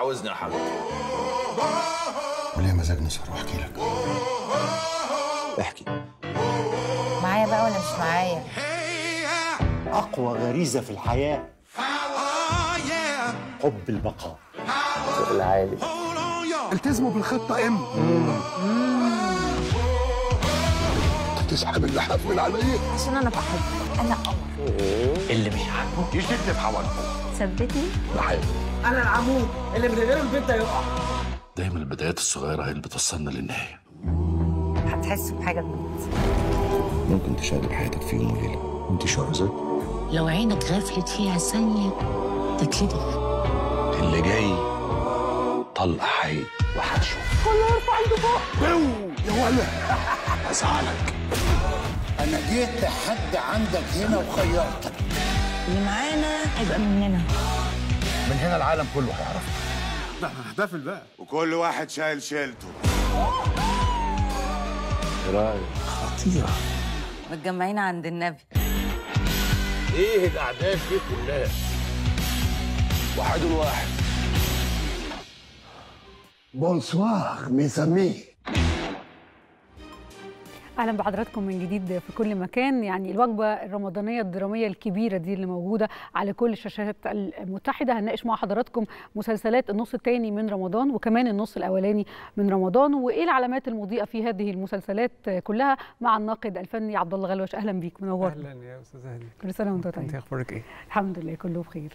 عاوزني يا حبيبي وليه مزاج نسهر واحكي لك احكي معايا بقى ولا مش معايا اقوى غريزه في الحياه حب البقاء العالي التزموا بالخطه ام تسحب اللحاف من عليا عشان انا بحبك انا قمر إيه اللي مش عاجبه يشد في حواجبه ثبتني بحبك انا العمود اللي من غير البيت ده يقع دايما البدايات الصغيره هي اللي بتوصلنا للنهايه هتحس بحاجه جديده ممكن تشارك حياتك في يوم وليله انت شاهزه لو عينك غفلت فيها ثانيه تتلدغ اللي جاي طلق حي وحشه كله يرفع عنده فوق يا ولد هزعلك انا جيت لحد عندك هنا وخيرتك اللي معانا هيبقى مننا من هنا العالم كله هيعرف ده هنحتفل بقى وكل واحد شايل شيلته ايه رايك؟ خطيره متجمعين عند النبي ايه الاعداد دي كلها؟ واحد واحد بونسوار ميزامي اهلا بحضراتكم من جديد في كل مكان يعني الوجبه الرمضانيه الدراميه الكبيره دي اللي موجوده على كل الشاشات المتحده هنناقش مع حضراتكم مسلسلات النص الثاني من رمضان وكمان النص الاولاني من رمضان وايه العلامات المضيئه في هذه المسلسلات كلها مع الناقد الفني عبد الله غلوش اهلا بيك منور اهلا يا استاذ هاني كل سنه وانت طيب انت اخبارك ايه الحمد لله كله بخير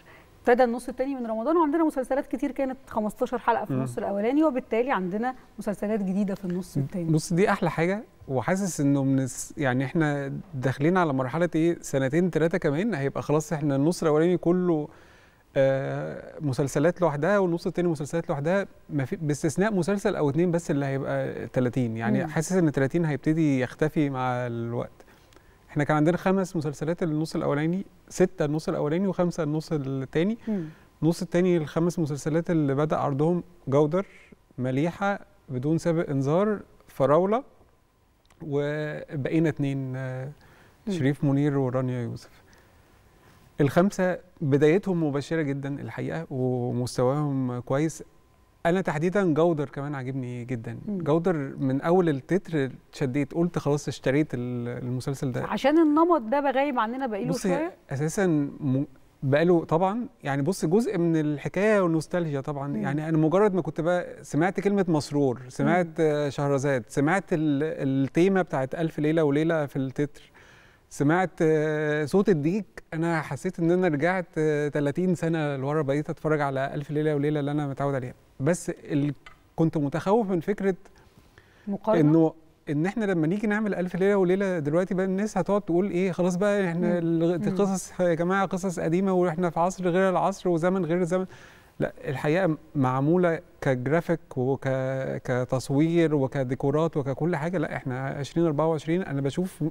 ابتدى النص الثاني من رمضان وعندنا مسلسلات كتير كانت 15 حلقه في النص الاولاني وبالتالي عندنا مسلسلات جديده في النص الثاني بص دي احلى حاجه وحاسس انه من يعني احنا داخلين على مرحله ايه سنتين ثلاثه كمان هيبقى خلاص احنا النص الاولاني كله آه مسلسلات لوحدها والنص الثاني مسلسلات لوحدها ما في باستثناء مسلسل او اثنين بس اللي هيبقى 30 يعني حاسس ان 30 هيبتدي يختفي مع الوقت احنا كان عندنا خمس مسلسلات النص الاولاني سته النص الاولاني وخمسه النص الثاني النص الثاني الخمس مسلسلات اللي بدا عرضهم جودر مليحه بدون سابق انذار فراوله وبقينا اثنين آه، شريف منير ورانيا يوسف الخمسه بدايتهم مبشره جدا الحقيقه ومستواهم كويس انا تحديدا جودر كمان عاجبني جدا مم. جودر من اول التتر اتشديت قلت خلاص اشتريت المسلسل ده عشان النمط ده بقى غايب عننا بقاله شويه اساسا م... بقاله طبعا يعني بص جزء من الحكايه والنوستالجيا طبعا مم. يعني انا مجرد ما كنت بقى سمعت كلمه مسرور سمعت مم. شهرزاد سمعت التيمه بتاعت الف ليله وليله في التتر سمعت آه، صوت الديك انا حسيت ان انا رجعت 30 سنه لورا بقيت اتفرج على الف ليله وليله اللي انا متعود عليها بس كنت متخوف من فكره مقارنه انه ان احنا لما نيجي نعمل الف ليله وليله دلوقتي بقى الناس هتقعد تقول ايه خلاص بقى احنا القصص يا جماعه قصص قديمه واحنا في عصر غير العصر وزمن غير الزمن لا الحقيقه معموله كجرافيك وك كتصوير وكديكورات وككل حاجه لا احنا 2024 انا بشوف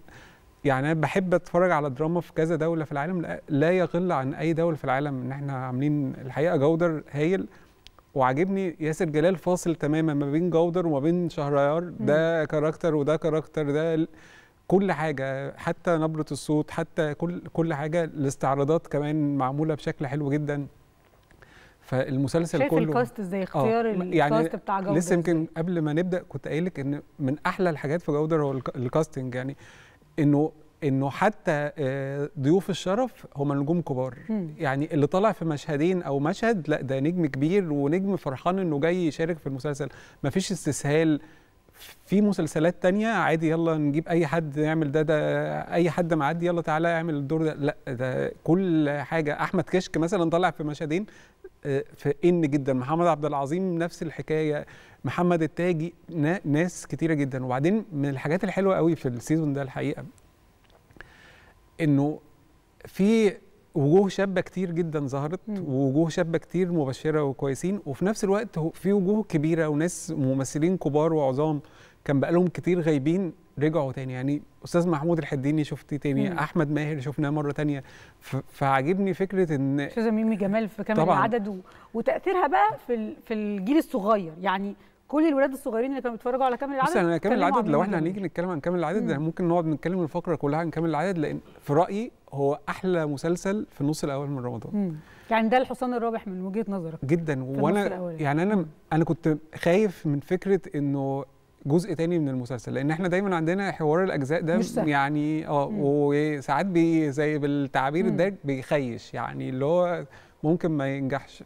يعني انا بحب اتفرج على دراما في كذا دوله في العالم لا يقل عن اي دوله في العالم ان احنا عاملين الحقيقه جودر هايل وعاجبني ياسر جلال فاصل تماما ما بين جودر وما بين شهريار ده كاركتر وده كاركتر ده كل حاجه حتى نبره الصوت حتى كل كل حاجه الاستعراضات كمان معموله بشكل حلو جدا فالمسلسل كله شايف الكاست ازاي آه، اختيار آه يعني الكاست بتاع جودر لسه يمكن قبل ما نبدا كنت قايل لك ان من احلى الحاجات في جودر هو الكاستنج يعني انه انه حتى آه، ضيوف الشرف هم نجوم كبار يعني اللي طالع في مشهدين او مشهد لا ده نجم كبير ونجم فرحان انه جاي يشارك في المسلسل مفيش استسهال في مسلسلات تانية عادي يلا نجيب اي حد يعمل ده ده اي حد معدي يلا تعالى اعمل الدور ده لا ده كل حاجه احمد كشك مثلا طلع في مشهدين فإن جدا محمد عبد العظيم نفس الحكايه محمد التاجي ناس كتيره جدا وبعدين من الحاجات الحلوه قوي في السيزون ده الحقيقه انه في وجوه شابه كتير جدا ظهرت ووجوه شابه كتير مبشره وكويسين وفي نفس الوقت في وجوه كبيره وناس ممثلين كبار وعظام كان بقالهم كتير غايبين رجعوا تاني يعني استاذ محمود الحديني شفتيه تاني مم. احمد ماهر شفناه مره تانية فعجبني فكره ان استاذه ميمي جمال في كامل طبعًا. العدد و... وتاثيرها بقى في في الجيل الصغير يعني كل الولاد الصغيرين اللي كانوا بيتفرجوا على كامل العدد بس انا كامل العدد لو احنا هنيجي نتكلم عن كامل العدد مم. ممكن نقعد نتكلم الفقره كلها عن كامل العدد لان في رايي هو احلى مسلسل في النص الاول من رمضان مم. يعني ده الحصان الرابح من وجهه نظرك جدا وانا يعني انا انا كنت خايف من فكره انه جزء تاني من المسلسل لان احنا دايما عندنا حوار الاجزاء ده مش سهل. يعني اه وساعات بي زي بالتعبير ده بيخيش يعني اللي هو ممكن ما ينجحش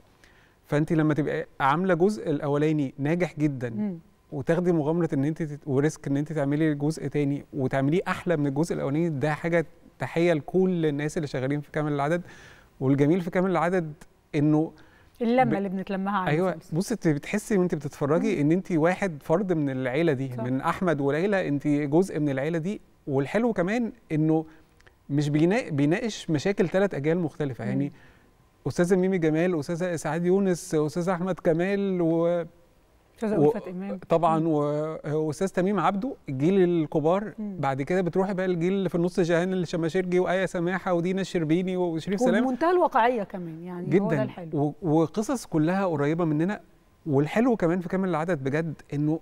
فانت لما تبقى عامله جزء الاولاني ناجح جدا مم. وتاخدي مغامره ان انت تت... وريسك ان انت تعملي جزء تاني وتعمليه احلى من الجزء الاولاني ده حاجه تحيه لكل الناس اللي شغالين في كامل العدد والجميل في كامل العدد انه اللمه ب... اللي بنتلمها على ايوه بصي انت بتحسي وانت بتتفرجي ان انت واحد فرد من العيله دي صح. من احمد وليلى انت جزء من العيله دي والحلو كمان انه مش بينا... بيناقش مشاكل ثلاث اجيال مختلفه يعني مم. يعني استاذه ميمي جمال استاذه اسعاد يونس استاذ احمد كمال و و... طبعا واستاذ تميم عبده الجيل الكبار مم. بعد كده بتروحي بقى الجيل اللي في النص جهان الشماشيرجي وايه سماحه ودينا الشربيني وشريف سلام ومنتهى الواقعيه كمان يعني جدا هو ده الحلو. و... وقصص كلها قريبه مننا والحلو كمان في كامل العدد بجد انه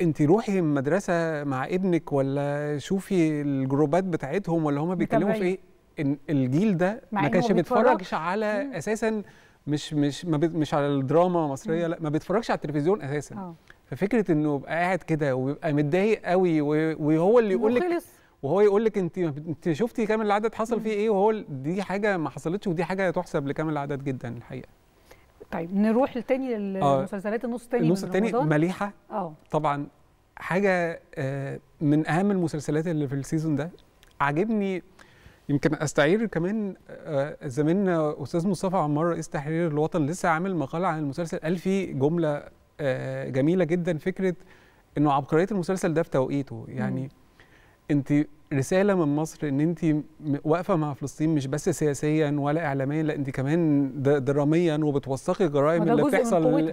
انت روحي المدرسه مع ابنك ولا شوفي الجروبات بتاعتهم ولا هما بيتكلموا في ايه الجيل ده ما كانش بيتفرجش على مم. اساسا مش مش ما مش على الدراما المصريه لا ما بيتفرجش على التلفزيون اساسا أوه. ففكره انه يبقى قاعد كده ويبقى متضايق قوي وهو اللي يقول لك وهو يقول لك انت انت شفتي كامل العدد حصل فيه ايه وهو دي حاجه ما حصلتش ودي حاجه تحسب لكامل العدد جدا الحقيقه طيب نروح لتاني للمسلسلات آه، النص التاني النص التاني مليحه اه طبعا حاجه آه، من اهم المسلسلات اللي في السيزون ده عاجبني يمكن استعير كمان آه، زميلنا استاذ مصطفى عمار رئيس تحرير الوطن لسه عامل مقاله عن المسلسل قال فيه جمله آه، جميله جدا فكره انه عبقريه المسلسل ده في توقيته يعني انت رساله من مصر ان انت واقفه مع فلسطين مش بس سياسيا ولا اعلاميا لا انت كمان دراميا وبتوثقي الجرائم اللي بتحصل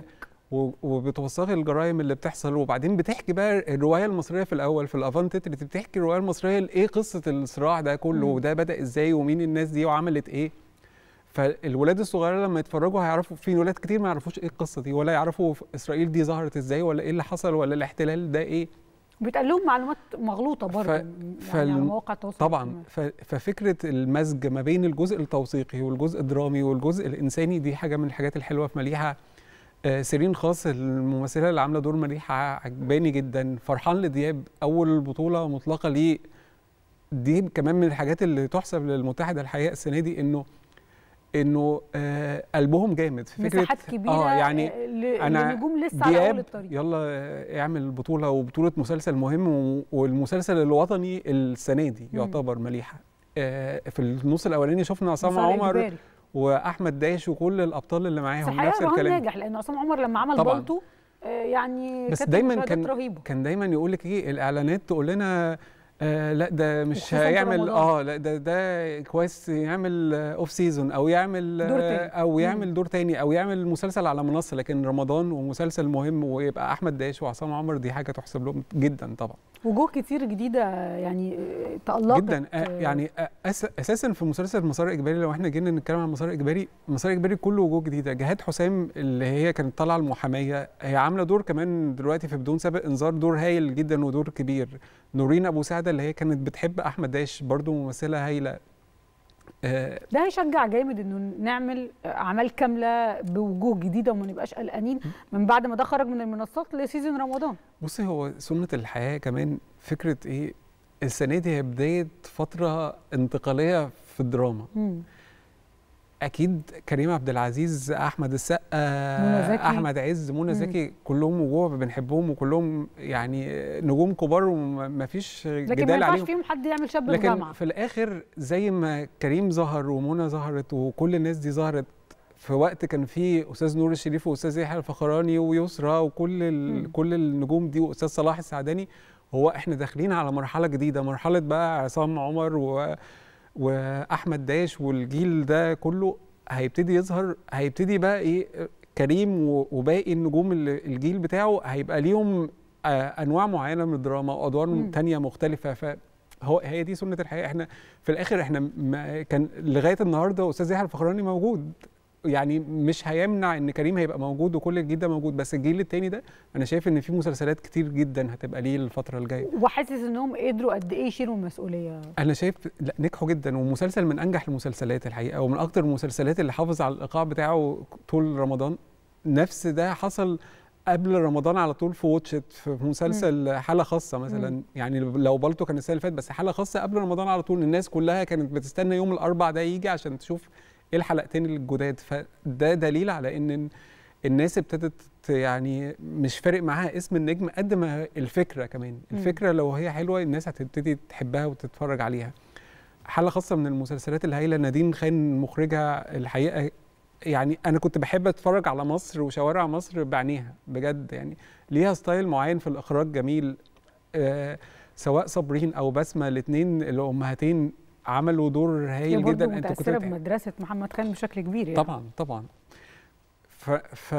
وبتوثقي الجرائم اللي بتحصل وبعدين بتحكي بقى الروايه المصريه في الاول في الافان اللي بتحكي الروايه المصريه ايه قصه الصراع ده كله وده بدا ازاي ومين الناس دي وعملت ايه فالولاد الصغيره لما يتفرجوا هيعرفوا في ولاد كتير ما يعرفوش ايه القصه دي ولا يعرفوا اسرائيل دي ظهرت ازاي ولا ايه اللي حصل ولا الاحتلال ده ايه بيتقال لهم معلومات مغلوطه برضه يعني ف... يعني على مواقع التواصل طبعا ف... ففكره المزج ما بين الجزء التوثيقي والجزء الدرامي والجزء الانساني دي حاجه من الحاجات الحلوه في مليحه آه، سيرين خاص الممثله اللي عامله دور مريحه عجباني جدا فرحان لدياب اول بطوله مطلقه ليه دي كمان من الحاجات اللي تحسب للمتحد الحقيقه السنه دي انه انه آه، قلبهم جامد في فكره مساحات كبيره اه يعني آه، انا النجوم لسه على اول الطريق يلا اعمل بطوله وبطوله مسلسل مهم والمسلسل الوطني السنه دي يعتبر مليحه آه في النص الاولاني شفنا عصام عمر واحمد داش وكل الابطال اللي معاهم نفس الكلام ناجح لان عصام عمر لما عمل بولتو آه، يعني بس دايما كان رهيبة. كان دايما يقول لك ايه الاعلانات تقول لنا آه لا ده مش هيعمل اه لا ده ده كويس يعمل اوف سيزون او يعمل دور آه، او يعمل دور تاني او يعمل مسلسل على منصه لكن رمضان ومسلسل مهم ويبقى احمد داش وعصام عمر دي حاجه تحسب لهم جدا طبعا وجوه كتير جديده يعني آه، تالقت جدا آه، يعني آه، اساسا في مسلسل مسار اجباري لو احنا جينا نتكلم عن مسار اجباري مسار اجباري كله وجوه جديده جهاد حسام اللي هي كانت طالعه المحاميه هي عامله دور كمان دلوقتي في بدون سابق انذار دور هايل جدا ودور كبير نورين ابو سعده اللي هي كانت بتحب احمد داش برضو ممثله هايله ده هيشجع جامد انه نعمل اعمال كامله بوجوه جديده وما نبقاش قلقانين من بعد ما ده خرج من المنصات لسيزون رمضان بصي هو سنة الحياة كمان فكرة إيه السنة دي هي بداية فترة انتقالية في الدراما مم. أكيد كريم عبد العزيز أحمد السقا أحمد عز منى زكي كلهم وجوه بنحبهم وكلهم يعني نجوم كبار وما فيش جدال عليهم لكن ما ينفعش فيهم حد يعمل شاب لكن الجامعة في الآخر زي ما كريم ظهر ومنى ظهرت وكل الناس دي ظهرت في وقت كان فيه استاذ نور الشريف واستاذ يحيى الفخراني ويسرى وكل ال... كل النجوم دي واستاذ صلاح السعداني هو احنا داخلين على مرحله جديده مرحله بقى عصام عمر و... واحمد داش والجيل ده كله هيبتدي يظهر هيبتدي بقى ايه كريم وباقي النجوم الجيل بتاعه هيبقى ليهم آه، انواع معينه من الدراما وادوار ثانيه مختلفه ف هو هي دي سنه الحياه احنا في الاخر احنا كان لغايه النهارده استاذ يحيى الفخراني موجود يعني مش هيمنع ان كريم هيبقى موجود وكل الجيل ده موجود بس الجيل التاني ده انا شايف ان في مسلسلات كتير جدا هتبقى ليه الفتره الجايه وحاسس انهم قدروا قد ايه يشيلوا المسؤوليه انا شايف لا نجحوا جدا ومسلسل من انجح المسلسلات الحقيقه ومن اكتر المسلسلات اللي حافظ على الايقاع بتاعه طول رمضان نفس ده حصل قبل رمضان على طول في واتشت في مسلسل حاله خاصه مثلا يعني لو بالتو كان السنه اللي فاتت بس حاله خاصه قبل رمضان على طول الناس كلها كانت بتستنى يوم الاربع ده يجي عشان تشوف إيه الحلقتين الجداد فده دليل على ان الناس ابتدت يعني مش فارق معاها اسم النجم قد ما الفكره كمان الفكره لو هي حلوه الناس هتبتدي تحبها وتتفرج عليها حاله خاصه من المسلسلات الهائله نادين خان مخرجها الحقيقه يعني انا كنت بحب اتفرج على مصر وشوارع مصر بعينيها بجد يعني ليها ستايل معين في الاخراج جميل آه سواء صابرين او بسمه الاثنين الامهاتين عملوا دور هايل جدا انت كنت بمدرسه محمد خان بشكل كبير يعني. طبعا طبعا ف, ف...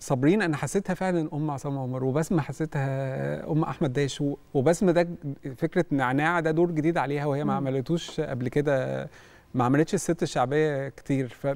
صابرين انا حسيتها فعلا ام عصام عمر وبسمه حسيتها ام احمد داش وبسمه ده فكره نعناع ده دور جديد عليها وهي ما عملتوش قبل كده ما عملتش الست الشعبيه كتير ف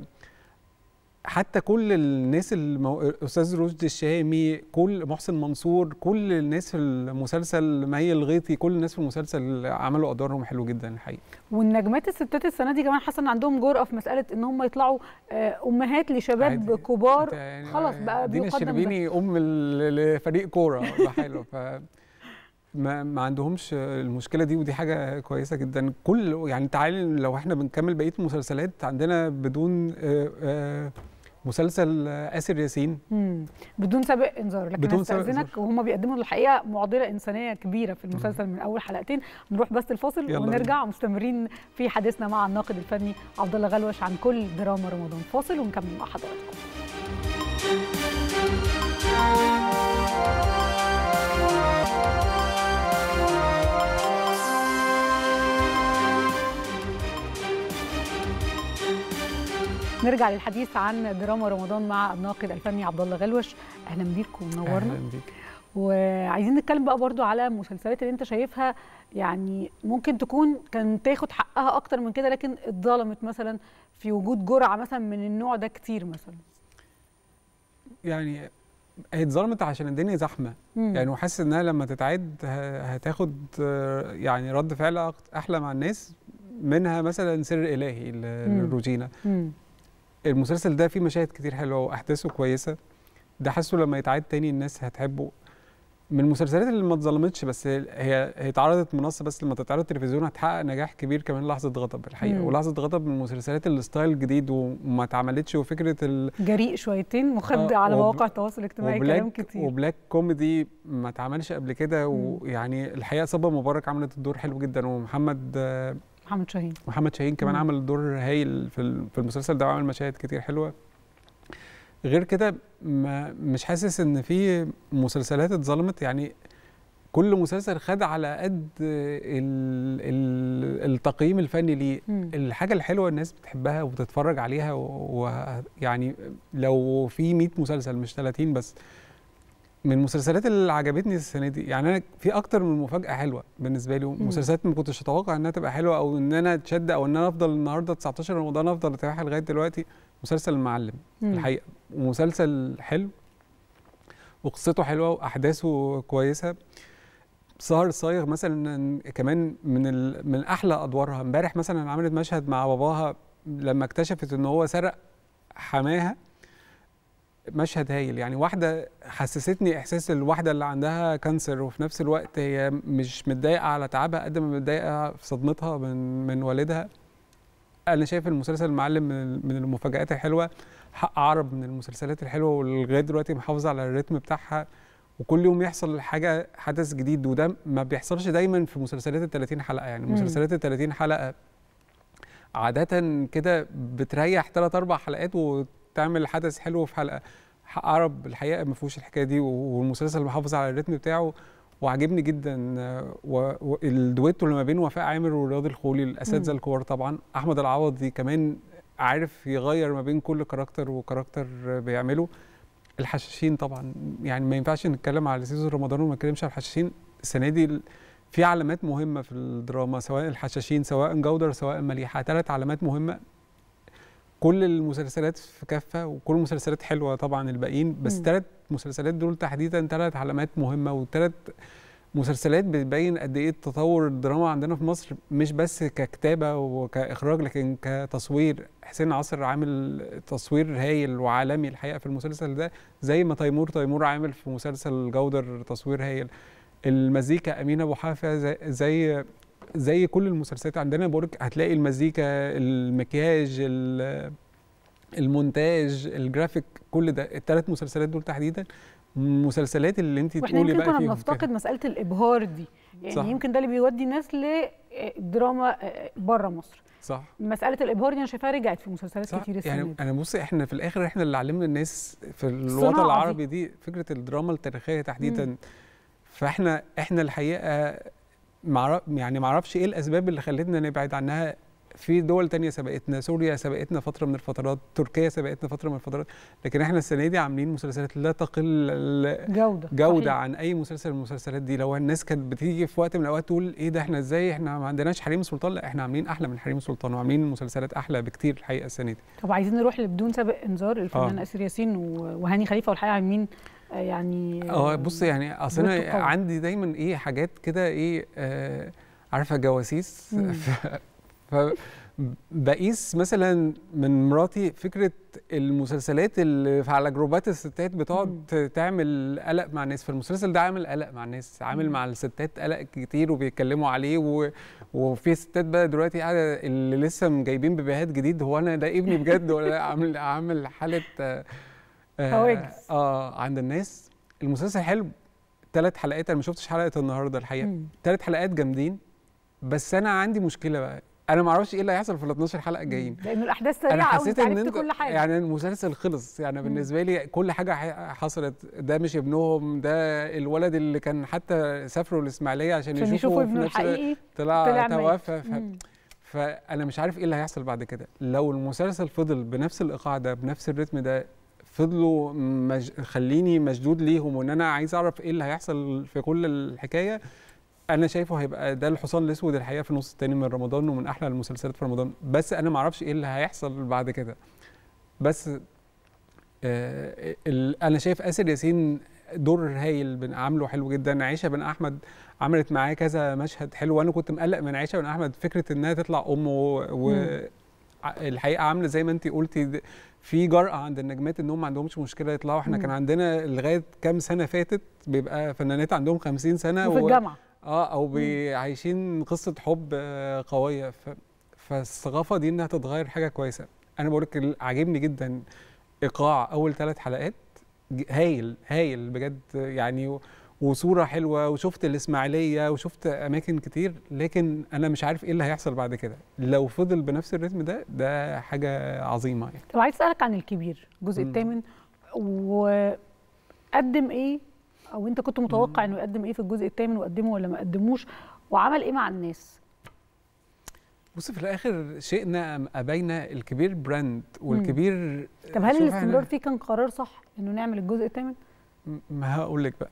حتى كل الناس المو... استاذ رشدي الشامي كل محسن منصور كل الناس في المسلسل مي الغيطي كل الناس في المسلسل عملوا ادوارهم حلو جدا الحقيقه والنجمات الستات السنه دي كمان حاسه ان عندهم جرأه في مساله ان هم يطلعوا آه، امهات لشباب عادي. كبار يعني خلاص بقى دينا الشربيني ام لفريق كوره بحاله ف ما ما عندهمش المشكله دي ودي حاجه كويسه جدا كل يعني تعالي لو احنا بنكمل بقيه المسلسلات عندنا بدون آآ آه، آآ آه، مسلسل آسر ياسين بدون سابق انذار لكن استاذنك وهم بيقدموا الحقيقه معضله انسانيه كبيره في المسلسل مم. من اول حلقتين نروح بس الفاصل ونرجع يلا. مستمرين في حديثنا مع الناقد الفني عبد الله غلوش عن كل دراما رمضان فاصل ونكمل مع حضراتكم نرجع للحديث عن دراما رمضان مع الناقد الفني عبد الله غلوش اهلا بيك ومنورنا اهلا بيك وعايزين نتكلم بقى برضو على المسلسلات اللي انت شايفها يعني ممكن تكون كان تاخد حقها اكتر من كده لكن اتظلمت مثلا في وجود جرعه مثلا من النوع ده كتير مثلا يعني هي اتظلمت عشان الدنيا زحمه مم. يعني وحاسس انها لما تتعد هتاخد يعني رد فعل احلى مع الناس منها مثلا سر الهي لروجينا المسلسل ده فيه مشاهد كتير حلوه واحداثه كويسه ده حاسه لما يتعاد تاني الناس هتحبه من المسلسلات اللي ما اتظلمتش بس هي هي اتعرضت منصه بس لما تتعرض تلفزيون هتحقق نجاح كبير كمان لحظه غضب الحقيقه مم. ولحظه غضب من المسلسلات الستايل الجديد وما اتعملتش وفكره ال... جريء شويتين مخد آه على وب... مواقع التواصل الاجتماعي كلام كتير وبلاك كوميدي ما اتعملش قبل كده ويعني الحقيقه صبا مبارك عملت الدور حلو جدا ومحمد آه محمد شاهين محمد شاهين كمان مم. عمل دور هايل في في المسلسل ده وعمل مشاهد كتير حلوه غير كده مش حاسس ان في مسلسلات اتظلمت يعني كل مسلسل خد على قد الـ الـ التقييم الفني ليه الحاجه الحلوه الناس بتحبها وبتتفرج عليها ويعني لو في 100 مسلسل مش 30 بس من المسلسلات اللي عجبتني السنه دي يعني انا في اكتر من مفاجاه حلوه بالنسبه لي مسلسلات ما كنتش اتوقع انها تبقى حلوه او ان انا اتشد او ان انا افضل النهارده 19 رمضان افضل اتابعها لغايه دلوقتي مسلسل المعلم مم. الحقيقه ومسلسل حلو وقصته حلوه واحداثه كويسه سهر صايغ مثلا كمان من ال... من احلى ادوارها امبارح مثلا عملت مشهد مع باباها لما اكتشفت ان هو سرق حماها مشهد هايل يعني واحده حسستني احساس الواحده اللي عندها كانسر وفي نفس الوقت هي مش متضايقه على تعبها قد ما متضايقه في صدمتها من من والدها انا شايف المسلسل المعلم من المفاجات الحلوه حق عرب من المسلسلات الحلوه ولغايه دلوقتي محافظه على الريتم بتاعها وكل يوم يحصل حاجه حدث جديد وده ما بيحصلش دايما في مسلسلات ال 30 حلقه يعني مسلسلات ال 30 حلقه عاده كده بتريح ثلاث اربع حلقات تعمل حدث حلو في حلقه عرب الحقيقه ما فيهوش الحكايه دي والمسلسل محافظ على الريتم بتاعه وعجبني جدا والدويتو اللي ما بين وفاء عامر ورياض الخولي الاساتذه الكبار طبعا احمد العوضي كمان عارف يغير ما بين كل كاركتر وكاركتر بيعمله الحشاشين طبعا يعني ما ينفعش نتكلم على سيزون رمضان وما نتكلمش على الحشاشين السنه دي في علامات مهمه في الدراما سواء الحشاشين سواء جودر سواء مليحه ثلاث علامات مهمه كل المسلسلات في كافه وكل المسلسلات حلوه طبعا الباقيين بس ثلاث مسلسلات دول تحديدا ثلاث علامات مهمه وثلاث مسلسلات بتبين قد ايه التطور الدراما عندنا في مصر مش بس ككتابه وكاخراج لكن كتصوير حسين عاصر عامل تصوير هايل وعالمي الحقيقه في المسلسل ده زي ما تيمور تيمور عامل في مسلسل جودر تصوير هايل المزيكا امين ابو حافه زي زي كل المسلسلات عندنا بورك هتلاقي المزيكا المكياج المونتاج الجرافيك كل ده الثلاث مسلسلات دول تحديدا المسلسلات اللي انت تقولي بقى فيها احنا بنفتقد مساله الابهار دي يعني صح. يمكن ده اللي بيودي الناس لدراما آه، آه، بره مصر صح مساله الابهار دي انا شايفاها رجعت في مسلسلات صح. كتير السنه يعني انا بصي احنا في الاخر احنا اللي علمنا الناس في الوطن العربي دي. دي فكره الدراما التاريخيه تحديدا مم. فاحنا احنا الحقيقه معرف يعني معرفش ايه الاسباب اللي خلتنا نبعد عنها في دول تانية سبقتنا سوريا سبقتنا فتره من الفترات تركيا سبقتنا فتره من الفترات لكن احنا السنه دي عاملين مسلسلات لا تقل جوده جوده عن اي مسلسل من المسلسلات دي لو الناس كانت بتيجي في وقت من الاوقات تقول ايه ده احنا ازاي احنا ما عندناش حريم سلطان لا احنا عاملين احلى من حريم سلطان وعاملين مسلسلات احلى بكتير الحقيقه السنه دي طب عايزين نروح لبدون سابق انذار الفنان آه. اسر ياسين وهاني خليفه والحقيقه عاملين يعني اه بص يعني اصل انا عندي دايما ايه حاجات كده ايه آه، عارفه جواسيس بقيس مثلا من مراتي فكره المسلسلات اللي على جروبات الستات بتقعد تعمل قلق مع الناس فالمسلسل ده عامل قلق مع الناس عامل مع الستات قلق كتير وبيتكلموا عليه و... وفي ستات بقى دلوقتي قاعده اللي لسه جايبين بيبيهات جديد هو انا ده ابني بجد ولا عامل عامل حاله آه, اه عند الناس المسلسل حلو ثلاث حلقات انا ما شفتش حلقه النهارده الحقيقه ثلاث حلقات جامدين بس انا عندي مشكله بقى انا ما اعرفش ايه اللي هيحصل في ال 12 حلقه الجايين لان الاحداث سريعه انا حسيت ان انت كل حاجه يعني المسلسل خلص يعني مم. بالنسبه لي كل حاجه حصلت ده مش ابنهم ده الولد اللي كان حتى سافروا الاسماعيليه عشان, عشان يشوفوا ابنه الحقيقي طلع توفى فانا مش عارف ايه اللي هيحصل بعد كده لو المسلسل فضل بنفس الايقاع ده بنفس الريتم ده فضلوا مج... خليني مشدود ليهم وان انا عايز اعرف ايه اللي هيحصل في كل الحكايه انا شايفه هيبقى ده الحصان الاسود الحقيقه في النص الثاني من رمضان ومن احلى المسلسلات في رمضان بس انا ما اعرفش ايه اللي هيحصل بعد كده بس آه ال... انا شايف اسر ياسين دور هايل عامله حلو جدا عيشه بن احمد عملت معاه كذا مشهد حلو وانا كنت مقلق من عيشه بن احمد فكره انها تطلع ام و... و... الحقيقه عامله زي ما انت قلتي في جرأة عند النجمات انهم ما عندهمش مشكلة يطلعوا احنا كان عندنا لغاية كام سنة فاتت بيبقى فنانات عندهم 50 سنة وفي و... الجامعة اه او عايشين قصة حب آه، قوية ف... فالثقافة دي انها تتغير حاجة كويسة انا بقول لك عاجبني جدا ايقاع اول ثلاث حلقات هايل هايل بجد يعني وصوره حلوه وشفت الاسماعيليه وشفت اماكن كتير لكن انا مش عارف ايه اللي هيحصل بعد كده لو فضل بنفس الريتم ده ده حاجه عظيمه يعني طب عايز اسالك عن الكبير الجزء الثامن وقدم ايه او انت كنت متوقع انه يقدم ايه في الجزء الثامن وقدمه ولا ما قدموش وعمل ايه مع الناس بص في الاخر شئنا أبينا الكبير براند والكبير طب هل الاستمرار فيه كان قرار صح انه نعمل الجزء الثامن ما هقول لك بقى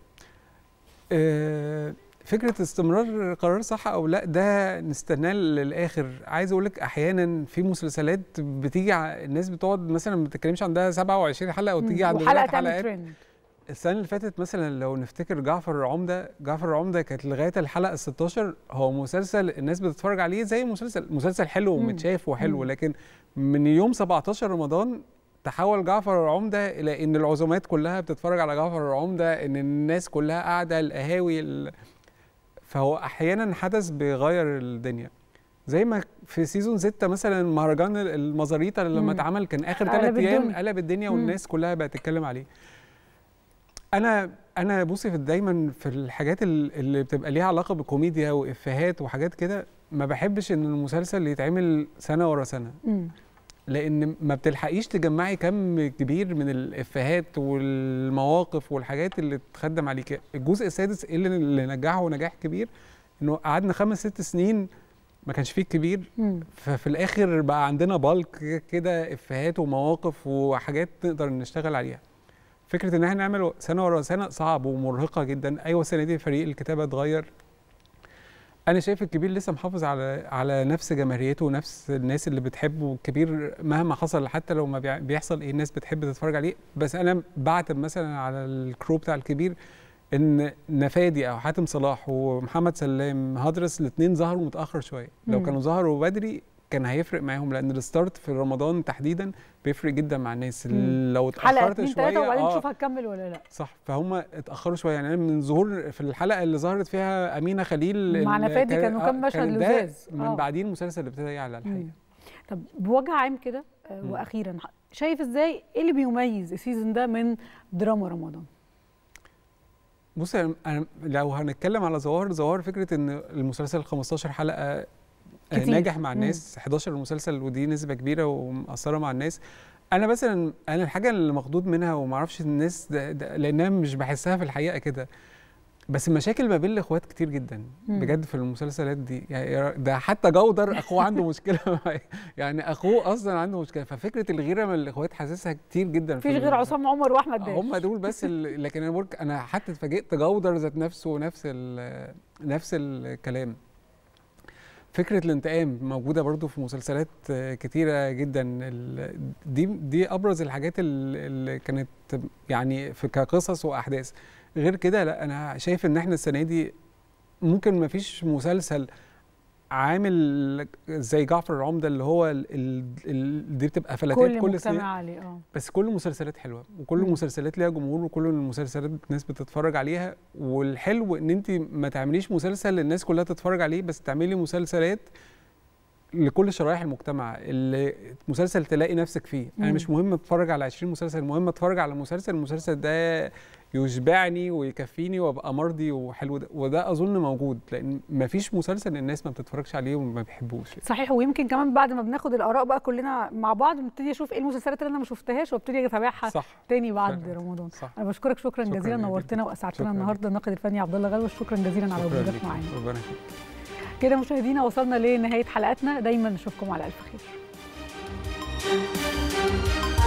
آه، فكره استمرار قرار صح او لا ده نستناه للاخر عايز اقول لك احيانا في مسلسلات بتيجي الناس بتقعد مثلا ما بتتكلمش عندها 27 حلقه وتيجي عندها حلقه حلقات ترند. السنه اللي فاتت مثلا لو نفتكر جعفر العمده جعفر العمده كانت لغايه الحلقه 16 هو مسلسل الناس بتتفرج عليه زي مسلسل مسلسل حلو ومتشاف وحلو لكن من يوم 17 رمضان تحول جعفر العمدة إلى إن العزومات كلها بتتفرج على جعفر العمدة إن الناس كلها قاعدة القهاوي ال... فهو أحيانا حدث بيغير الدنيا زي ما في سيزون ستة مثلا مهرجان المزاريطة لما اتعمل كان آخر ثلاث أيام قلب الدنيا والناس كلها بقت تتكلم عليه أنا أنا بصي في دايما في الحاجات اللي بتبقى ليها علاقة بالكوميديا وإفيهات وحاجات كده ما بحبش إن المسلسل يتعمل سنة ورا سنة مم. لان ما بتلحقيش تجمعي كم كبير من الافيهات والمواقف والحاجات اللي تخدم عليك الجزء السادس اللي, اللي نجحه نجاح كبير انه قعدنا خمس ست سنين ما كانش فيه كبير ففي الاخر بقى عندنا بالك كده افيهات ومواقف وحاجات نقدر نشتغل عليها فكره ان احنا نعمل سنه ورا سنه صعب ومرهقه جدا ايوه السنه دي فريق الكتابه اتغير انا شايف الكبير لسه محافظ على على نفس جماهيريته ونفس الناس اللي بتحبه الكبير مهما حصل حتى لو ما بيحصل ايه الناس بتحب تتفرج عليه بس انا بعتب مثلا على الكرو بتاع الكبير ان نفادي او حاتم صلاح ومحمد سلام هدرس الاثنين ظهروا متاخر شويه لو كانوا ظهروا بدري كان هيفرق معاهم لان الستارت في رمضان تحديدا بيفرق جدا مع الناس لو اتاخرت شويه وبعدين آه. نشوف آه هتكمل ولا لا صح فهم اتاخروا شويه يعني من ظهور في الحلقه اللي ظهرت فيها امينه خليل معنا فادي كان كانوا كام آه، مشهد لزاز من آه. بعدين المسلسل اللي ابتدى يعلى الحقيقه مم. طب بوجه عام كده آه، واخيرا شايف ازاي ايه اللي بيميز السيزون ده من دراما رمضان بص انا لو هنتكلم على ظواهر ظواهر فكره ان المسلسل 15 حلقه كتير. ناجح مع الناس مم. 11 مسلسل ودي نسبه كبيره ومأثره مع الناس انا مثلا انا الحاجه اللي مخضوض منها وما اعرفش الناس ده ده لانها مش بحسها في الحقيقه كده بس المشاكل ما بين الاخوات كتير جدا مم. بجد في المسلسلات دي يعني ده حتى جودر اخوه عنده مشكله يعني اخوه اصلا عنده مشكله ففكره الغيره من الاخوات حاسسها كتير جدا مفيش غير عصام عمر واحمد داش هم دول بس لكن انا انا حتى اتفاجئت جودر ذات نفسه نفس نفس الكلام فكره الانتقام موجوده برضو في مسلسلات كتيره جدا دي دي ابرز الحاجات اللي كانت يعني في كقصص واحداث غير كده لا انا شايف ان احنا السنه دي ممكن ما فيش مسلسل عامل زي جعفر العمده اللي هو دي بتبقى فلاتات كل, كل سنه عليه اه بس كل المسلسلات حلوه وكل المسلسلات ليها جمهور وكل المسلسلات الناس بتتفرج عليها والحلو ان انت ما تعمليش مسلسل الناس كلها تتفرج عليه بس تعملي مسلسلات لكل شرائح المجتمع اللي مسلسل تلاقي نفسك فيه مم. انا مش مهم اتفرج على 20 مسلسل المهم اتفرج على مسلسل المسلسل ده يشبعني ويكفيني وابقى مرضي وحلو ده وده اظن موجود لان مفيش مسلسل الناس ما بتتفرجش عليه وما بيحبوش صحيح ويمكن كمان بعد ما بناخد الاراء بقى كلنا مع بعض نبتدي اشوف ايه المسلسلات اللي انا ما شفتهاش وابتدي اتابعها تاني بعد رمضان صح. انا بشكرك شكرا, شكرا جزيلا نورتنا واسعدتنا النهارده الناقد الفني عبد الله غلوش شكرا جزيلا شكرا على وجودك معانا ربنا كده مشاهدينا وصلنا لنهايه حلقتنا دايما نشوفكم على الف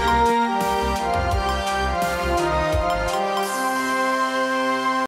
خير